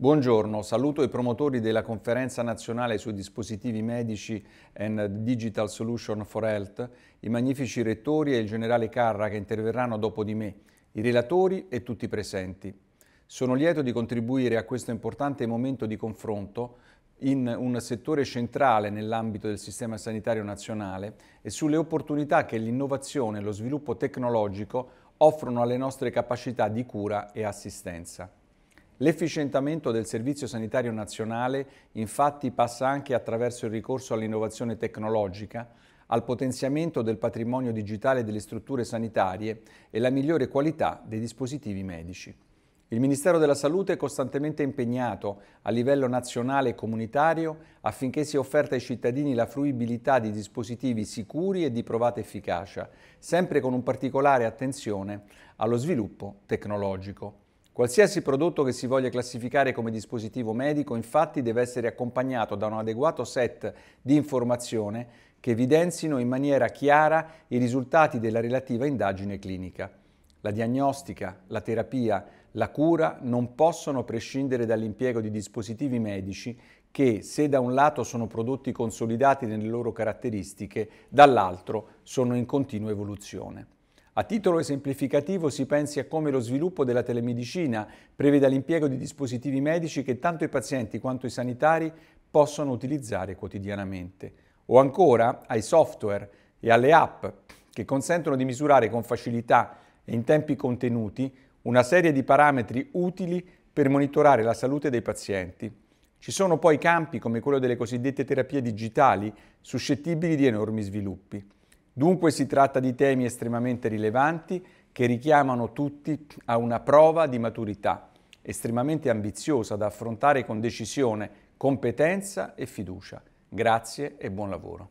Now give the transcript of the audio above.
Buongiorno, saluto i promotori della conferenza nazionale sui dispositivi medici and Digital Solution for Health, i magnifici rettori e il generale Carra che interverranno dopo di me, i relatori e tutti i presenti. Sono lieto di contribuire a questo importante momento di confronto in un settore centrale nell'ambito del sistema sanitario nazionale e sulle opportunità che l'innovazione e lo sviluppo tecnologico offrono alle nostre capacità di cura e assistenza. L'efficientamento del Servizio Sanitario Nazionale infatti passa anche attraverso il ricorso all'innovazione tecnologica, al potenziamento del patrimonio digitale delle strutture sanitarie e la migliore qualità dei dispositivi medici. Il Ministero della Salute è costantemente impegnato a livello nazionale e comunitario affinché sia offerta ai cittadini la fruibilità di dispositivi sicuri e di provata efficacia, sempre con un particolare attenzione allo sviluppo tecnologico. Qualsiasi prodotto che si voglia classificare come dispositivo medico infatti deve essere accompagnato da un adeguato set di informazione che evidenzino in maniera chiara i risultati della relativa indagine clinica. La diagnostica, la terapia, la cura non possono prescindere dall'impiego di dispositivi medici che, se da un lato sono prodotti consolidati nelle loro caratteristiche, dall'altro sono in continua evoluzione. A titolo esemplificativo si pensi a come lo sviluppo della telemedicina preveda l'impiego di dispositivi medici che tanto i pazienti quanto i sanitari possono utilizzare quotidianamente, o ancora ai software e alle app che consentono di misurare con facilità e in tempi contenuti una serie di parametri utili per monitorare la salute dei pazienti. Ci sono poi campi come quello delle cosiddette terapie digitali suscettibili di enormi sviluppi. Dunque si tratta di temi estremamente rilevanti che richiamano tutti a una prova di maturità, estremamente ambiziosa da affrontare con decisione, competenza e fiducia. Grazie e buon lavoro.